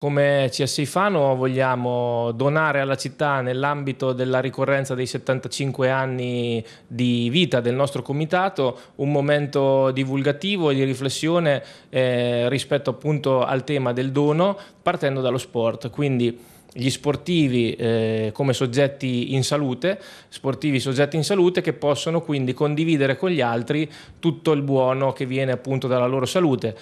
Come CSI Fano vogliamo donare alla città nell'ambito della ricorrenza dei 75 anni di vita del nostro comitato un momento divulgativo e di riflessione eh, rispetto appunto al tema del dono partendo dallo sport. Quindi gli sportivi eh, come soggetti in salute, sportivi soggetti in salute che possono quindi condividere con gli altri tutto il buono che viene appunto dalla loro salute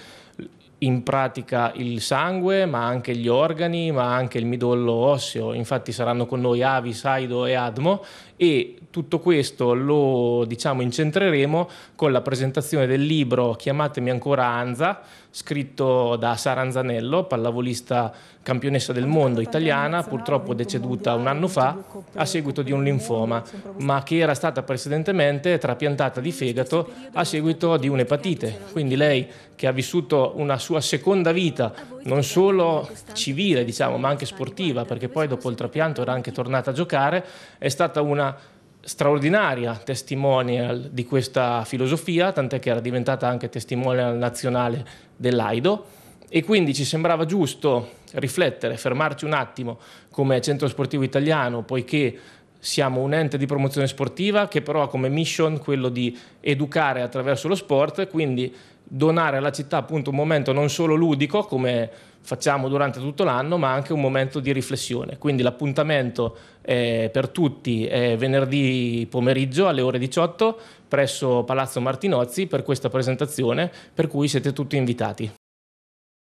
in pratica il sangue, ma anche gli organi, ma anche il midollo osseo. Infatti saranno con noi Avi, Saido e Admo e tutto questo lo diciamo incentreremo con la presentazione del libro Chiamatemi ancora Anza, scritto da Sara Anzanello, pallavolista campionessa del mondo italiana, purtroppo deceduta un anno fa a seguito di un linfoma, ma che era stata precedentemente trapiantata di fegato a seguito di un'epatite. Quindi lei che ha vissuto una sua seconda vita, non solo civile diciamo, ma anche sportiva, perché poi dopo il trapianto era anche tornata a giocare, è stata una straordinaria testimonial di questa filosofia, tant'è che era diventata anche testimonial nazionale dell'Aido e quindi ci sembrava giusto riflettere, fermarci un attimo come centro sportivo italiano, poiché siamo un ente di promozione sportiva che però ha come mission quello di educare attraverso lo sport, quindi donare alla città appunto un momento non solo ludico come facciamo durante tutto l'anno ma anche un momento di riflessione quindi l'appuntamento eh, per tutti è venerdì pomeriggio alle ore 18 presso Palazzo Martinozzi per questa presentazione per cui siete tutti invitati